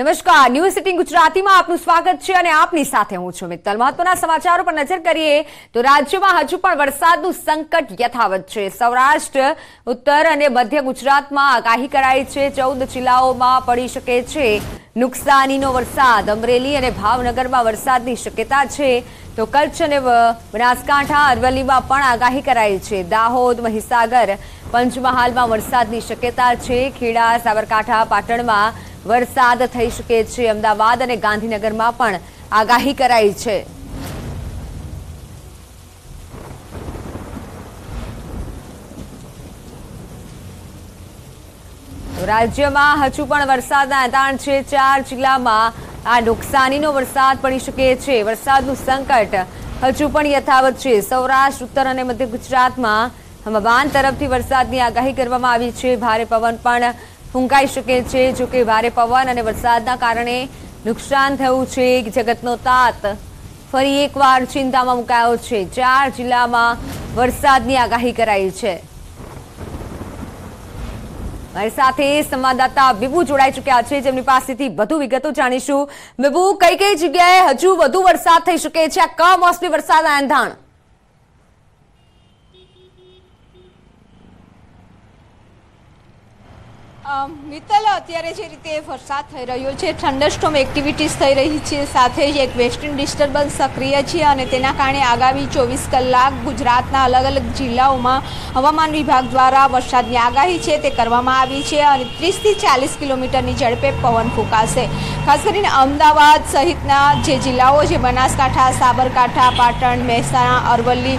નમસ્કાર news city ગુજરાતીમાં આપનું સ્વાગત છે અને આપની સાથે હું છું મિત્તલ મહત્વના સમાચારો પર નજર કરીએ તો રાજ્યમાં હજુ પણ વરસાદનું સંકટ યથાવત છે સૌરાષ્ટ્ર ઉત્તર અને મધ્ય ગુજરાતમાં આગાહી કરાઈ છે ચૌદ જિલ્લાઓમાં પડી શકે છે નુકસાનીનો વરસાદ અમરેલી અને ભાવનગરમાં વરસાદની શક્યતા છે તો કચ્છ અને બનાસકાંઠા અરવલ્લીમાં પણ આગાહી કરાઈ છે દાહોદ મહીસાગર પંચમહાલમાં વરસાદની શક્યતા છે ખેડા સાબરકાંઠા પાટણમાં વરસાદ થઈ શકે છે અમદાવાદ અને ગાંધીનગરમાં પણ આગાહી કરાઈ છે રાજ્યમાં હજુ પણ વરસાદના એંધાણ છે ચાર જિલ્લામાં આ નુકસાનીનો વરસાદ પડી શકે છે વરસાદનું સંકટ હજુ પણ યથાવત છે સૌરાષ્ટ્ર ઉત્તર અને મધ્ય ગુજરાતમાં હવામાન તરફથી વરસાદની આગાહી કરવામાં આવી છે ભારે પવન પણ ફૂંકાઈ શકે છે જોકે ભારે પવન અને વરસાદના કારણે નુકસાન થયું છે જગતનો તાત ફરી એકવાર ચિંતામાં મુકાયો છે ચાર જિલ્લામાં વરસાદની આગાહી કરાઈ છે મારી સાથે સંવાદદાતા બિબુ જોડાઈ ચૂક્યા છે જેમની પાસેથી વધુ વિગતો જાણીશું બિબુ કઈ કઈ જગ્યાએ હજુ વધુ વરસાદ થઈ શકે છે આ કમોસમી વરસાદ આ એંધાણ મિત્તલ અત્યારે જે રીતે વરસાદ થઈ રહ્યો છે થંડરસ્ટોમ એક્ટિવિટીઝ થઈ રહી છે સાથે જ એક વેસ્ટર્ન ડિસ્ટર્બન્સ સક્રિય છે અને તેના કારણે આગામી ચોવીસ કલાક ગુજરાતના અલગ અલગ જિલ્લાઓમાં હવામાન વિભાગ દ્વારા વરસાદની આગાહી છે તે કરવામાં આવી છે અને ત્રીસથી ચાલીસ કિલોમીટરની ઝડપે પવન ફૂંકાશે ખાસ કરીને અમદાવાદ સહિતના જે જિલ્લાઓ છે બનાસકાંઠા સાબરકાંઠા પાટણ મહેસાણા અરવલ્લી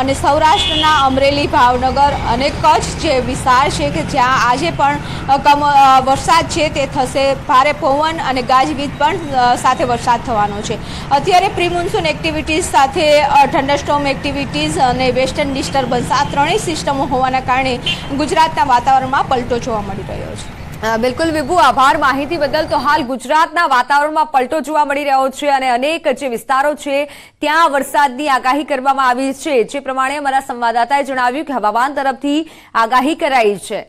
અને સૌરાષ્ટ્રના અમરેલી ભાવનગર અને કચ્છ જે વિસ્તાર છે કે જ્યાં આજે પણ પણ વરસાદ છે તે થશે ભારે પવન અને ગાજવીજ પણ સાથે વરસાદ થવાનો છે અત્યારે પ્રિમોન્સૂન એક્ટિવિટીઝ સાથે ઠંડરસ્ટોમ એક્ટિવિટીઝ અને વેસ્ટર્ન ડિસ્ટર્બન્સ આ ત્રણેય સિસ્ટમો હોવાના કારણે ગુજરાતના વાતાવરણમાં પલટો જોવા મળી રહ્યો છે બિલકુલ વિભુ આભાર માહિતી બદલ તો હાલ ગુજરાતના વાતાવરણમાં પલટો જોવા મળી રહ્યો છે અને અનેક જે વિસ્તારો છે ત્યાં વરસાદની આગાહી કરવામાં આવી છે જે પ્રમાણે અમારા સંવાદદાતાએ જણાવ્યું કે હવામાન તરફથી આગાહી કરાઈ છે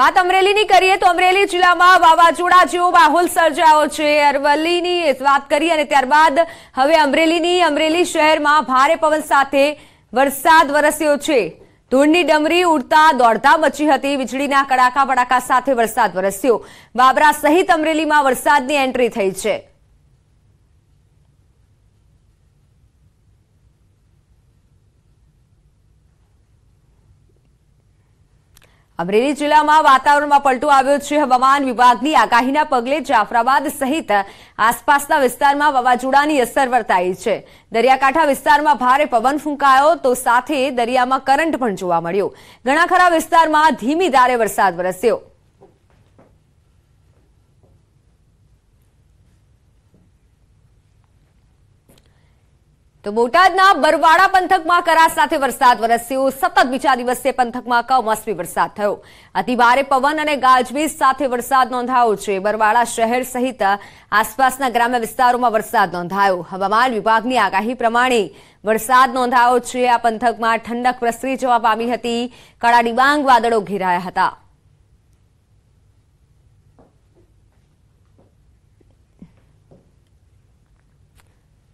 વાત અમરેલીની કરીએ તો અમરેલી જિલ્લામાં વાવાઝોડા જેવો માહોલ સર્જાયો છે અરવલ્લીની વાત કરીએ અને ત્યારબાદ હવે અમરેલીની અમરેલી શહેરમાં ભારે પવન સાથે વરસાદ વરસ્યો છે ધૂળની ડમરી ઉડતા દોડતા મચી હતી વીજળીના કડાકા બડાકા સાથે વરસાદ વરસ્યો બાબરા સહિત અમરેલીમાં વરસાદની એન્ટ્રી થઈ છે અમરેલી જિલ્લામાં વાતાવરણમાં પલટો આવ્યો છે હવામાન વિભાગની આગાહીના પગલે જાફરાબાદ સહિત આસપાસના વિસ્તારમાં વાવાઝોડાની અસર વર્તાઈ છે દરિયાકાંઠા વિસ્તારમાં ભારે પવન ફૂંકાયો તો સાથે દરિયામાં કરંટ પણ જોવા મળ્યો ઘણા ખરા વિસ્તારમાં ધીમી ધારે વરસાદ વરસ્યો તો બોટાદના બરવાડા પંથકમાં કરાસ સાથે વરસાદ વરસ્યો સતત બીજા દિવસે પંથકમાં કમોસમી વરસાદ થયો અતિભારે પવન અને ગાજવીજ સાથે વરસાદ નોંધાયો છે બરવાડા શહેર સહિત આસપાસના ગ્રામ્ય વિસ્તારોમાં વરસાદ નોંધાયો હવામાન વિભાગની આગાહી પ્રમાણે વરસાદ નોંધાયો છે આ પંથકમાં ઠંડક પ્રસરી જવા પામી હતી કડા ડિબાંગ વાદળો ઘેરાયા હતા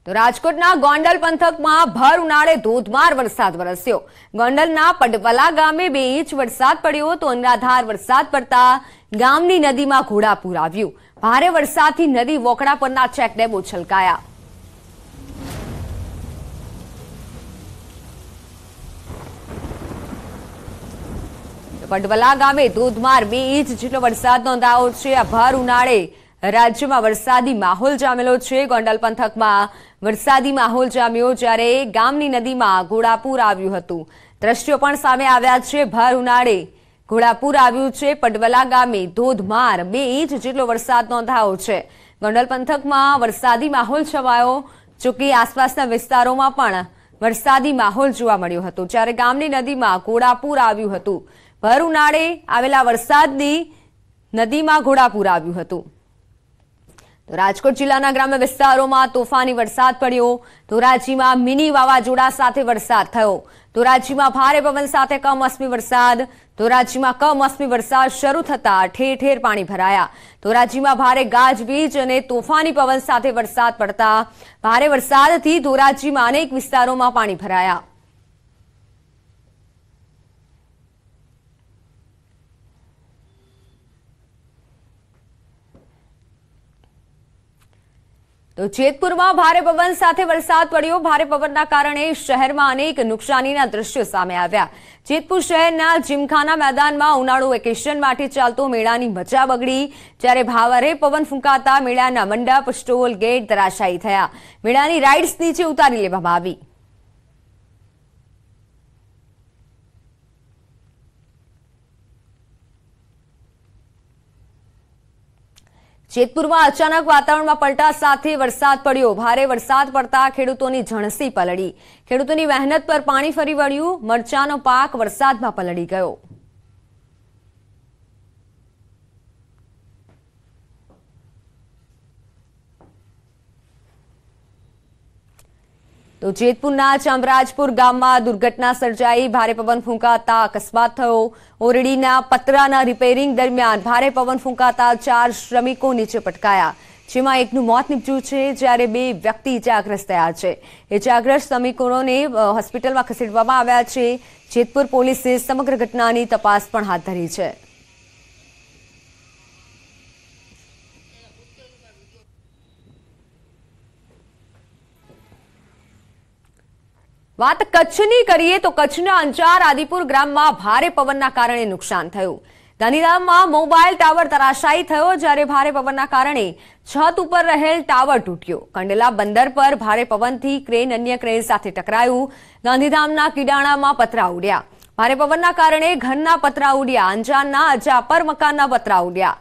તો રાજકોટના ગોંડલ પંથકમાં ભર ઉનાળે ધોધમાર વરસાદ વરસ્યો ગોંડલના પટવલા ગામે બે ઇંચ વરસાદ પડ્યો તો અનરાધાર વરસાદ પડતા ગામની નદીમાં ઘોડાપૂર આવ્યું ભારે વરસાદથી નદી વોકડા પરના ચેકડેમ ઉછલકાયા પટવલા ગામે ધોધમાર બે ઇંચ જેટલો વરસાદ નોંધાયો છે આ ભર ઉનાળે રાજ્યમાં વરસાદી માહોલ જામેલો છે ગોંડલ પંથકમાં વરસાદી માહોલ જામ્યો જ્યારે ગામની નદીમાં ઘોડાપુર આવ્યું હતું દ્રશ્યો પણ સામે આવ્યા છે ભર ઉનાળે ઘોડાપુર આવ્યું છે પડવલા ગામે ધોધમાર બે ઇંચ જેટલો વરસાદ નોંધાયો છે ગોંડલ પંથકમાં વરસાદી માહોલ છવાયો જોકે આસપાસના વિસ્તારોમાં પણ વરસાદી માહોલ જોવા મળ્યો હતો જ્યારે ગામની નદીમાં ઘોડાપુર આવ્યું હતું ભર ઉનાળે આવેલા વરસાદની નદીમાં ઘોડાપુર આવ્યું હતું તો રાજકોટ જિલ્લાના ગ્રામ્ય વિસ્તારોમાં તોફાની વરસાદ પડ્યો ધોરાજીમાં મિની વાવાઝોડા સાથે વરસાદ થયો ધોરાજીમાં ભારે પવન સાથે કમોસમી વરસાદ ધોરાજીમાં કમોસમી વરસાદ શરૂ થતા ઠેર ઠેર પાણી ભરાયા ધોરાજીમાં ભારે ગાજવીજ અને તોફાની પવન સાથે વરસાદ પડતા ભારે વરસાદથી ધોરાજીમાં અનેક વિસ્તારોમાં પાણી ભરાયા તો જેતપુરમાં ભારે પવન સાથે વરસાદ પડ્યો ભારે પવનના કારણે શહેરમાં અનેક નુકસાનીના દ્રશ્યો સામે આવ્યા જેતપુર શહેરના જીમખાના મેદાનમાં ઉનાળુ વેકેશન માટે ચાલતો મેળાની મજા બગડી જ્યારે ભાવારે પવન ફૂંકાતા મેળાના મંડપ સ્ટોલ ગેટ ધરાશાયી થયા મેળાની રાઇડ્સ નીચે ઉતારી લેવામાં આવી જેતપુરમાં અચાનક વાતાવરણમાં પલટા સાથે વરસાદ પડ્યો ભારે વરસાદ પડતા ખેડૂતોની ઝણસી પલળી ખેડૂતોની મહેનત પર પાણી ફરી વળ્યું મરચાનો પાક વરસાદમાં પલળી ગયો તો જેતપુરના ચામરાજપુર ગામમાં દુર્ઘટના સર્જાઈ ભારે પવન ફૂંકાતા અકસ્માત થયો ઓરડીના પતરાના રિપેરિંગ દરમિયાન ભારે પવન ફૂંકાતા ચાર શ્રમિકો નીચે પટકાયા જેમાં એકનું મોત નીપજ્યું છે જ્યારે બે વ્યક્તિ ઇજાગ્રસ્ત થયા છે ઇજાગ્રસ્ત શ્રમિકોને હોસ્પિટલમાં ખસેડવામાં આવ્યા છે જેતપુર પોલીસે સમગ્ર ઘટનાની તપાસ પણ હાથ ધરી છે વાત કચ્છની કરીએ તો કચ્છના અંચાર આદિપુર ગ્રામમાં ભારે પવનના કારણે નુકસાન થયું ગાંધીધામમાં મોબાઈલ ટાવર તરાશાયી થયો જ્યારે ભારે પવનના કારણે છત ઉપર રહેલ ટાવર તૂટ્યો કંડલા બંદર પર ભારે પવનથી ક્રેન અન્ય ક્રેન સાથે ટકરાયું ગાંધીધામના કિડાણામાં પતરા ઉડ્યા ભારે પવનના કારણે ઘરના પતરા ઉડ્યા અંજારના અજાપર મકાનના પતરા ઉડ્યા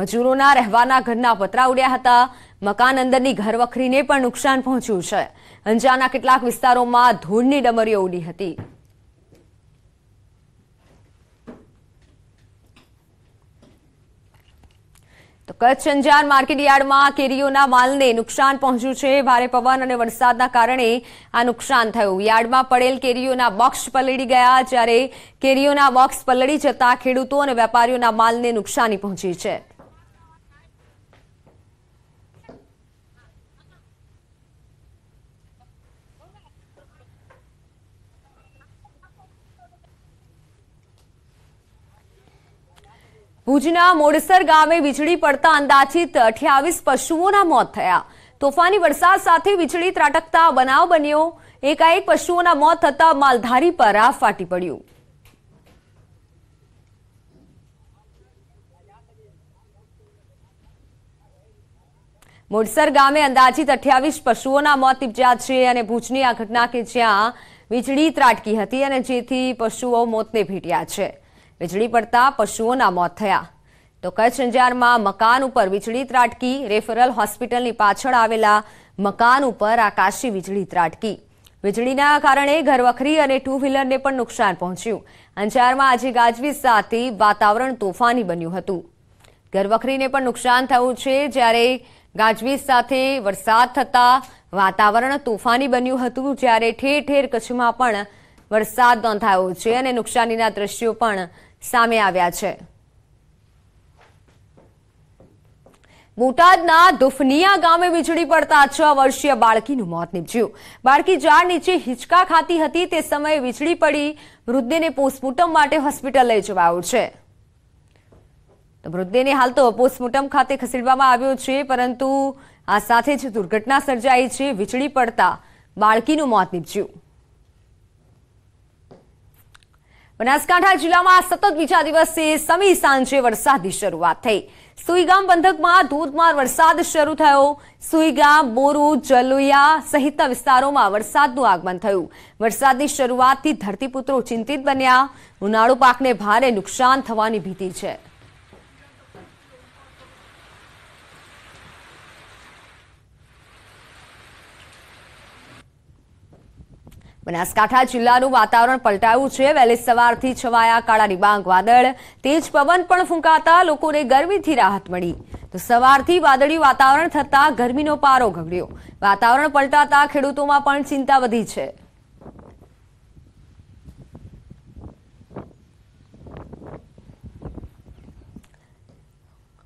મજૂરોના રહેવાના ઘરના પતરા ઉડ્યા હતા મકાન અંદરની ઘરવખરીને પણ નુકસાન પહોંચ્યું છે અંજારના કેટલાક વિસ્તારોમાં ધૂળની ડમરીઓ ઉડી હતી તો કચ્છ અંજાર માર્કેટયાર્ડમાં કેરીઓના માલને નુકસાન પહોંચ્યું છે ભારે પવન અને વરસાદના કારણે આ નુકસાન થયું યાર્ડમાં પડેલ કેરીઓના બોક્સ પલળી ગયા જ્યારે કેરીઓના બોક્સ પલળી જતા ખેડૂતો અને વેપારીઓના માલને નુકસાની પહોંચી છે ભુજના મોડસર ગામે વીજળી પડતા અંદાજિત અઠ્યાવીસ પશુઓના મોત થયા તોફાની વરસાદ સાથે વીજળી ત્રાટકતા બનાવ બન્યો એકાએક પશુઓના મોત થતા માલધારી પર આ ફાટી પડ્યું મોડસર ગામે અંદાજિત અઠ્યાવીસ પશુઓના મોત નીપજ્યા છે અને ભુજની આ ઘટના કે જ્યાં વીજળી ત્રાટકી હતી અને જેથી પશુઓ મોતને ભેટ્યા છે વીજળી પડતા પશુઓના મોત થયા તો કચ્છ અંજારમાં મકાન ઉપર વીજળી ત્રાટકી રેફરલ હોસ્પિટલની પાછળ આવેલા મકાન ઉપર આકાશી વીજળી ત્રાટકી વીજળીના કારણે ઘરવખરી અને ટુ વ્હીલરને પણ નુકસાન પહોંચ્યું અંજારમાં આજે ગાજવીજ સાથે વાતાવરણ તોફાની બન્યું હતું ઘરવખરીને પણ નુકસાન થયું છે જ્યારે ગાજવીજ સાથે વરસાદ થતા વાતાવરણ તોફાની બન્યું હતું જ્યારે ઠેર ઠેર કચ્છમાં પણ વરસાદ નોંધાયો છે અને નુકસાનીના દ્રશ્યો પણ સામે આવ્યા છે બોટાદના દુફનિયા ગામે વીજળી પડતા છ વર્ષીય બાળકીનું મોત નીપજ્યું બાળકી ઝાડ નીચે હિંચકા ખાતી હતી તે સમયે વીજળી પડી વૃદ્ધેને પોસ્ટમોર્ટમ માટે હોસ્પિટલ લઈ જવાયો છે વૃદ્ધેને હાલ તો પોસ્ટમોર્ટમ ખાતે ખસેડવામાં આવ્યો છે પરંતુ આ સાથે જ દુર્ઘટના સર્જાઈ છે વીજળી પડતા બાળકીનું મોત નીપજ્યું બનાસકાંઠા જિલ્લામાં સતત બીજા દિવસે સમી સાંજે વરસાદની શરૂઆત થઈ સુઈગામ પંથકમાં ધોધમાર વરસાદ શરૂ થયો સુઈગામ બોરુ જલોયા સહિતના વિસ્તારોમાં વરસાદનું આગમન થયું વરસાદની શરૂઆતથી ધરતીપુત્રો ચિંતિત બન્યા ઉનાળુ પાકને ભારે નુકસાન થવાની ભીતિ છે બનાસકાંઠા જિલ્લાનું વાતાવરણ પલટાયું છે વહેલી સવારથી છવાયા કાળા ડિબાંગ વાદળ તેજ પવન પણ ફૂંકાતા લોકોને ગરમીથી રાહત મળી તો સવારથી વાદળી વાતાવરણ થતાં ગરમીનો પારો ગગડ્યો વાતાવરણ પલટાતા ખેડૂતોમાં પણ ચિંતા વધી છે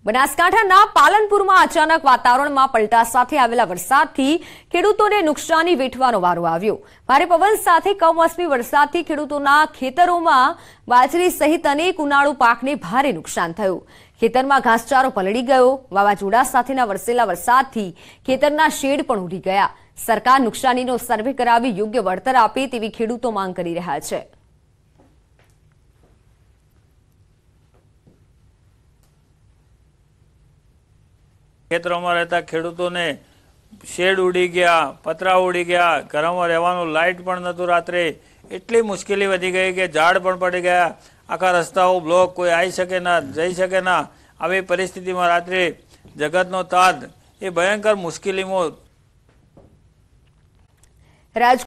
બનાસકાંઠાના પાલનપુરમાં અચાનક વાતાવરણમાં પલટા સાથે આવેલા વરસાદથી ખેડૂતોને નુકસાની વેઠવાનો વારો આવ્યો ભારે પવન સાથે કમોસમી વરસાદથી ખેડૂતોના ખેતરોમાં બાજરી સહિત અનેક ઉનાળુ પાકને ભારે નુકસાન થયું ખેતરમાં ઘાસચારો પલળી ગયો વાવાઝોડા સાથેના વરસેલા વરસાદથી ખેતરના શેડ પણ ઉડી ગયા સરકાર નુકસાનીનો સર્વે કરાવી યોગ્ય વળતર આપે તેવી ખેડૂતો માંગ કરી રહ્યા છે ખેતરોમાં રહેતા ખેડૂતોને શેડ ઉડી ગયા પતરા ઉડી ગયા ઘરમાં રહેવાનું લાઇટ પણ નહોતું રાત્રે એટલી મુશ્કેલી વધી ગઈ કે ઝાડ પણ પડી ગયા આખા રસ્તાઓ બ્લોક કોઈ આવી શકે ના જઈ શકે ના આવી પરિસ્થિતિમાં રાત્રે જગતનો તાત એ ભયંકર મુશ્કેલીમાં રાજ